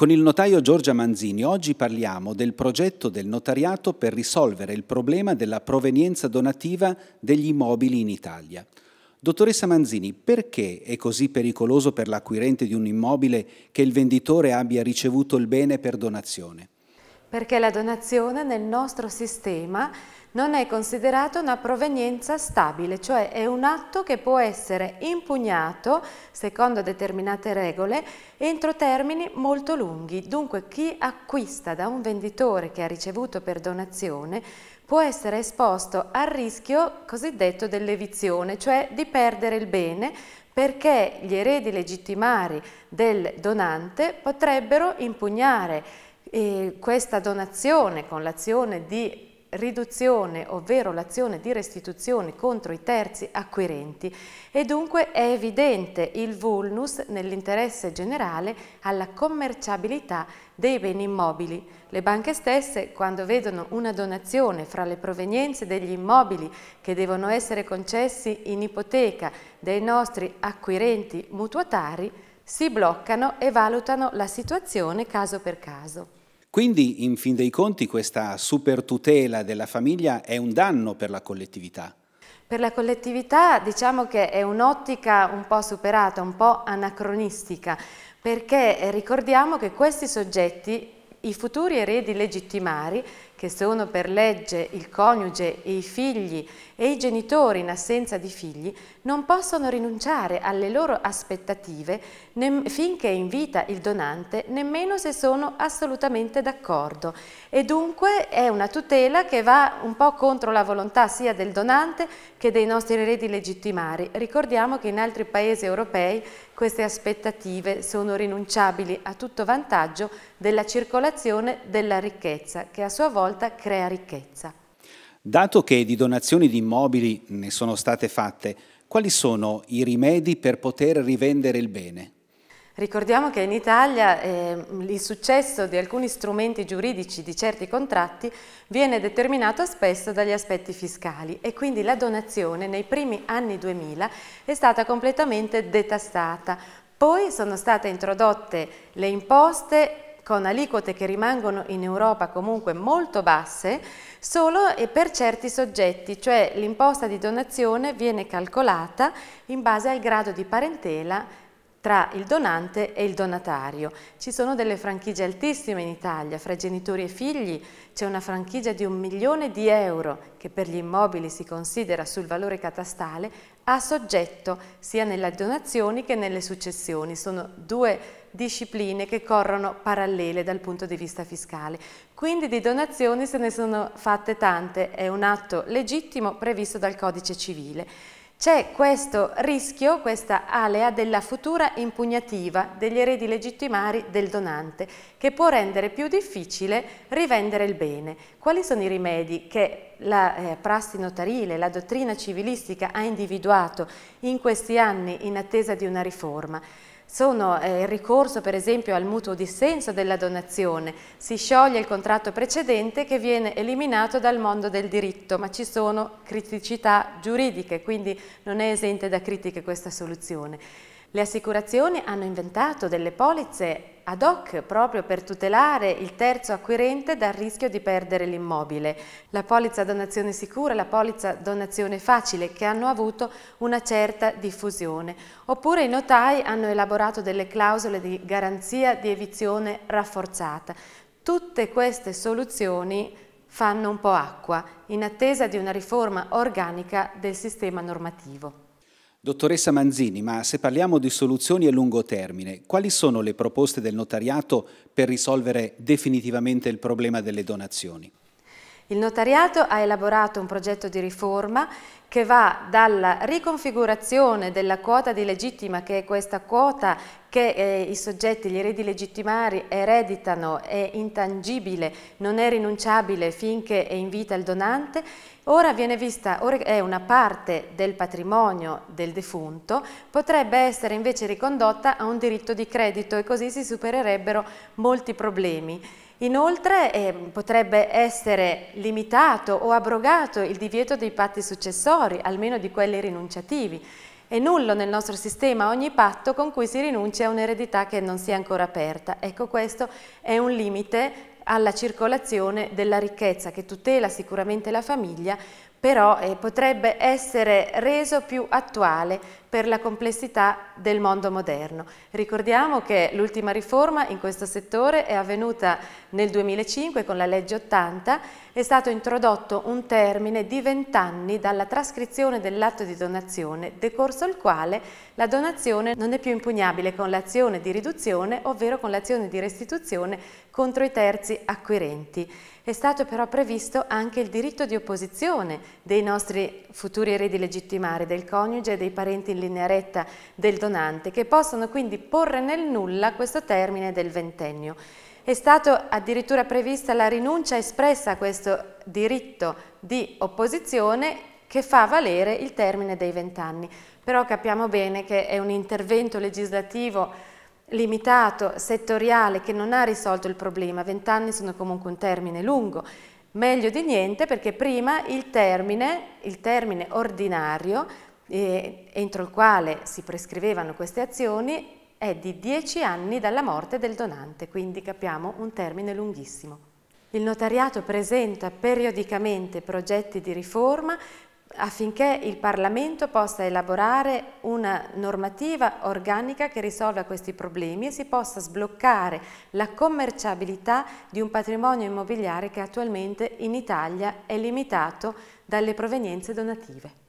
Con il notaio Giorgia Manzini oggi parliamo del progetto del notariato per risolvere il problema della provenienza donativa degli immobili in Italia. Dottoressa Manzini, perché è così pericoloso per l'acquirente di un immobile che il venditore abbia ricevuto il bene per donazione? perché la donazione nel nostro sistema non è considerata una provenienza stabile, cioè è un atto che può essere impugnato, secondo determinate regole, entro termini molto lunghi. Dunque chi acquista da un venditore che ha ricevuto per donazione può essere esposto al rischio cosiddetto dell'evizione, cioè di perdere il bene perché gli eredi legittimari del donante potrebbero impugnare e questa donazione con l'azione di riduzione, ovvero l'azione di restituzione contro i terzi acquirenti e dunque è evidente il vulnus nell'interesse generale alla commerciabilità dei beni immobili. Le banche stesse, quando vedono una donazione fra le provenienze degli immobili che devono essere concessi in ipoteca dei nostri acquirenti mutuatari, si bloccano e valutano la situazione caso per caso. Quindi, in fin dei conti, questa super tutela della famiglia è un danno per la collettività. Per la collettività diciamo che è un'ottica un po' superata, un po' anacronistica, perché ricordiamo che questi soggetti, i futuri eredi legittimari, che sono per legge il coniuge e i figli e i genitori in assenza di figli, non possono rinunciare alle loro aspettative finché è in vita il donante, nemmeno se sono assolutamente d'accordo. E dunque è una tutela che va un po' contro la volontà sia del donante che dei nostri eredi legittimari. Ricordiamo che in altri paesi europei queste aspettative sono rinunciabili a tutto vantaggio della circolazione della ricchezza, che a sua volta volta crea ricchezza. Dato che di donazioni di immobili ne sono state fatte, quali sono i rimedi per poter rivendere il bene? Ricordiamo che in Italia eh, il successo di alcuni strumenti giuridici di certi contratti viene determinato spesso dagli aspetti fiscali e quindi la donazione nei primi anni 2000 è stata completamente detassata. Poi sono state introdotte le imposte con aliquote che rimangono in Europa comunque molto basse solo e per certi soggetti, cioè l'imposta di donazione viene calcolata in base al grado di parentela tra il donante e il donatario. Ci sono delle franchigie altissime in Italia, fra genitori e figli c'è una franchigia di un milione di euro che per gli immobili si considera sul valore catastale a soggetto sia nelle donazioni che nelle successioni. Sono due discipline che corrono parallele dal punto di vista fiscale. Quindi di donazioni se ne sono fatte tante, è un atto legittimo previsto dal codice civile. C'è questo rischio, questa alea della futura impugnativa degli eredi legittimari del donante che può rendere più difficile rivendere il bene. Quali sono i rimedi che la eh, prassi notarile, la dottrina civilistica ha individuato in questi anni in attesa di una riforma? sono eh, il ricorso per esempio al mutuo dissenso della donazione, si scioglie il contratto precedente che viene eliminato dal mondo del diritto, ma ci sono criticità giuridiche, quindi non è esente da critiche questa soluzione. Le assicurazioni hanno inventato delle polizze ad hoc proprio per tutelare il terzo acquirente dal rischio di perdere l'immobile. La polizza donazione sicura, la polizza donazione facile che hanno avuto una certa diffusione. Oppure i notai hanno elaborato delle clausole di garanzia di evizione rafforzata. Tutte queste soluzioni fanno un po' acqua in attesa di una riforma organica del sistema normativo. Dottoressa Manzini, ma se parliamo di soluzioni a lungo termine, quali sono le proposte del notariato per risolvere definitivamente il problema delle donazioni? Il notariato ha elaborato un progetto di riforma che va dalla riconfigurazione della quota di legittima, che è questa quota che eh, i soggetti, gli eredi legittimari ereditano, è intangibile, non è rinunciabile finché è in vita il donante, ora viene vista, ora è una parte del patrimonio del defunto, potrebbe essere invece ricondotta a un diritto di credito e così si supererebbero molti problemi. Inoltre eh, potrebbe essere limitato o abrogato il divieto dei patti successori, almeno di quelli rinunciativi. È nullo nel nostro sistema ogni patto con cui si rinuncia a un'eredità che non sia ancora aperta. Ecco questo è un limite alla circolazione della ricchezza che tutela sicuramente la famiglia, però eh, potrebbe essere reso più attuale per la complessità del mondo moderno. Ricordiamo che l'ultima riforma in questo settore è avvenuta nel 2005 con la legge 80, è stato introdotto un termine di 20 anni dalla trascrizione dell'atto di donazione, decorso il quale la donazione non è più impugnabile con l'azione di riduzione, ovvero con l'azione di restituzione contro i terzi acquirenti. È stato però previsto anche il diritto di opposizione dei nostri futuri eredi legittimari, del coniuge e dei parenti in linea retta del donante, che possono quindi porre nel nulla questo termine del ventennio. È stata addirittura prevista la rinuncia espressa a questo diritto di opposizione che fa valere il termine dei vent'anni. Però capiamo bene che è un intervento legislativo limitato, settoriale, che non ha risolto il problema. Vent'anni sono comunque un termine lungo, meglio di niente perché prima il termine, il termine ordinario eh, entro il quale si prescrivevano queste azioni è di 10 anni dalla morte del donante, quindi capiamo un termine lunghissimo. Il notariato presenta periodicamente progetti di riforma affinché il Parlamento possa elaborare una normativa organica che risolva questi problemi e si possa sbloccare la commerciabilità di un patrimonio immobiliare che attualmente in Italia è limitato dalle provenienze donative.